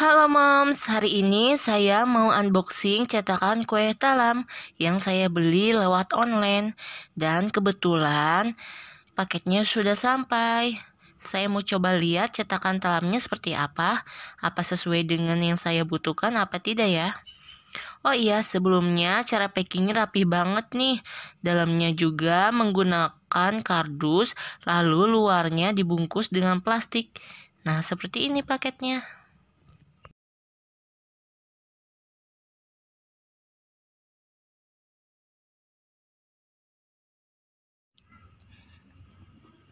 Halo moms, hari ini saya mau unboxing cetakan kue talam yang saya beli lewat online dan kebetulan paketnya sudah sampai. Saya mau coba lihat cetakan talamnya seperti apa, apa sesuai dengan yang saya butuhkan apa tidak ya. Oh iya, sebelumnya cara packingnya rapi banget nih. Dalamnya juga menggunakan kardus, lalu luarnya dibungkus dengan plastik. Nah, seperti ini paketnya.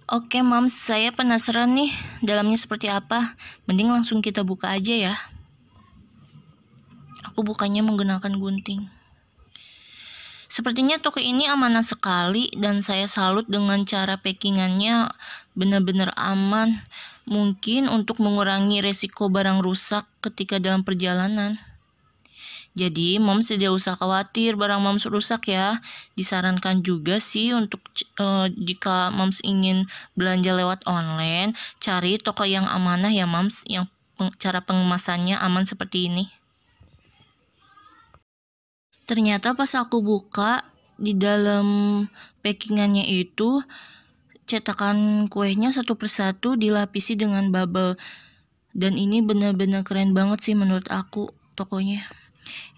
Oke, Mams, saya penasaran nih dalamnya seperti apa. Mending langsung kita buka aja ya. Aku bukanya menggunakan gunting. Sepertinya toko ini amanah sekali dan saya salut dengan cara packingannya benar-benar aman. Mungkin untuk mengurangi resiko barang rusak ketika dalam perjalanan. Jadi moms tidak usah khawatir barang moms rusak ya. Disarankan juga sih untuk e, jika moms ingin belanja lewat online, cari toko yang amanah ya moms yang peng, cara pengemasannya aman seperti ini. Ternyata pas aku buka di dalam packingannya itu cetakan kuenya satu persatu dilapisi dengan bubble dan ini benar-benar keren banget sih menurut aku tokonya.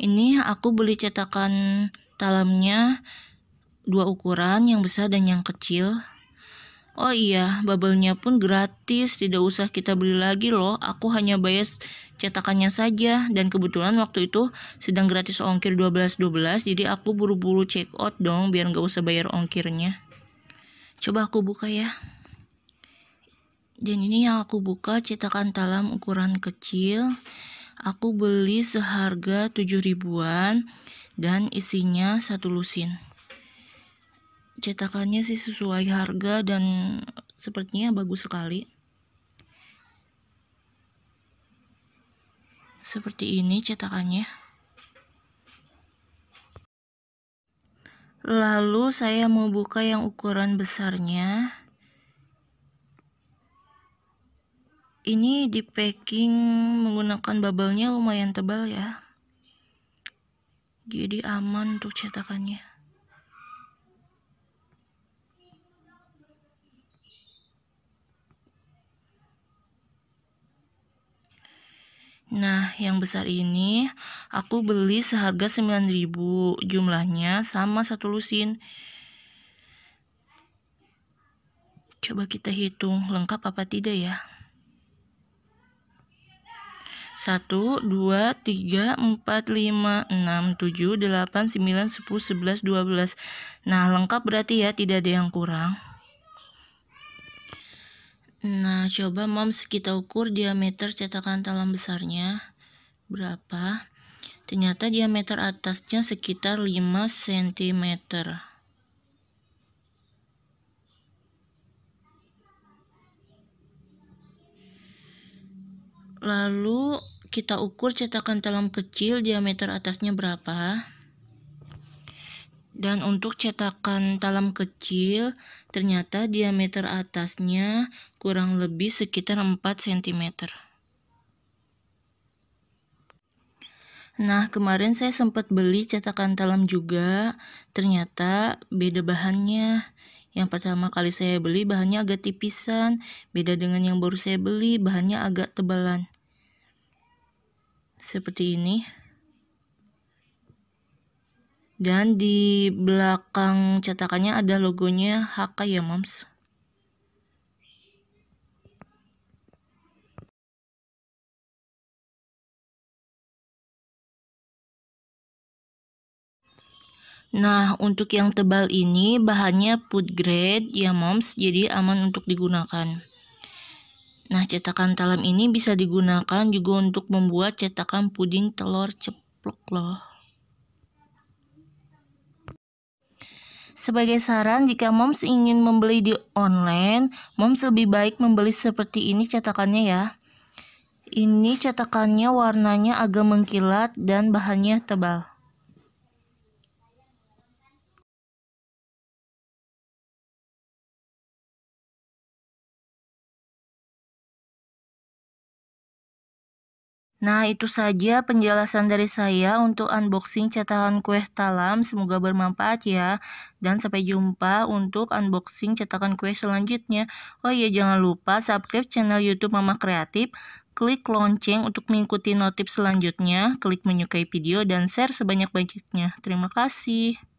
Ini aku beli cetakan talamnya dua ukuran, yang besar dan yang kecil. Oh iya, bubble pun gratis, tidak usah kita beli lagi loh. Aku hanya bayar cetakannya saja dan kebetulan waktu itu sedang gratis ongkir 12 .12, jadi aku buru-buru check out dong biar nggak usah bayar ongkirnya. Coba aku buka ya. Dan ini yang aku buka cetakan talam ukuran kecil Aku beli seharga 7 ribuan dan isinya satu lusin. Cetakannya sih sesuai harga dan sepertinya bagus sekali. Seperti ini cetakannya. Lalu saya mau buka yang ukuran besarnya. ini di packing menggunakan bubble lumayan tebal ya jadi aman untuk cetakannya Nah, yang besar ini aku beli seharga 9000 jumlahnya sama satu lusin. Coba kita hitung lengkap apa tidak ya. 1, 2, 3, 4, 5, 6, 7, 8, 9, 10, 11, 12 Nah lengkap berarti ya tidak ada yang kurang Nah coba moms kita ukur diameter cetakan talam besarnya Berapa? Ternyata diameter atasnya sekitar 5 cm Lalu kita ukur cetakan dalam kecil diameter atasnya berapa dan untuk cetakan dalam kecil ternyata diameter atasnya kurang lebih sekitar 4 cm Nah, kemarin saya sempat beli cetakan dalam juga. Ternyata beda bahannya. Yang pertama kali saya beli bahannya agak tipisan, beda dengan yang baru saya beli bahannya agak tebalan seperti ini dan di belakang cetakannya ada logonya HK ya moms Nah, untuk yang tebal ini bahannya food grade ya moms, jadi aman untuk digunakan. Nah, cetakan talam ini bisa digunakan juga untuk membuat cetakan puding telur ceplok loh. Sebagai saran, jika moms ingin membeli di online, moms lebih baik membeli seperti ini cetakannya ya. Ini cetakannya warnanya agak mengkilat dan bahannya tebal. Nah, itu saja penjelasan dari saya untuk unboxing cetakan kue talam. Semoga bermanfaat ya. Dan sampai jumpa untuk unboxing cetakan kue selanjutnya. Oh iya, jangan lupa subscribe channel YouTube Mama Kreatif. Klik lonceng untuk mengikuti notif selanjutnya. Klik menyukai video dan share sebanyak-banyaknya. Terima kasih.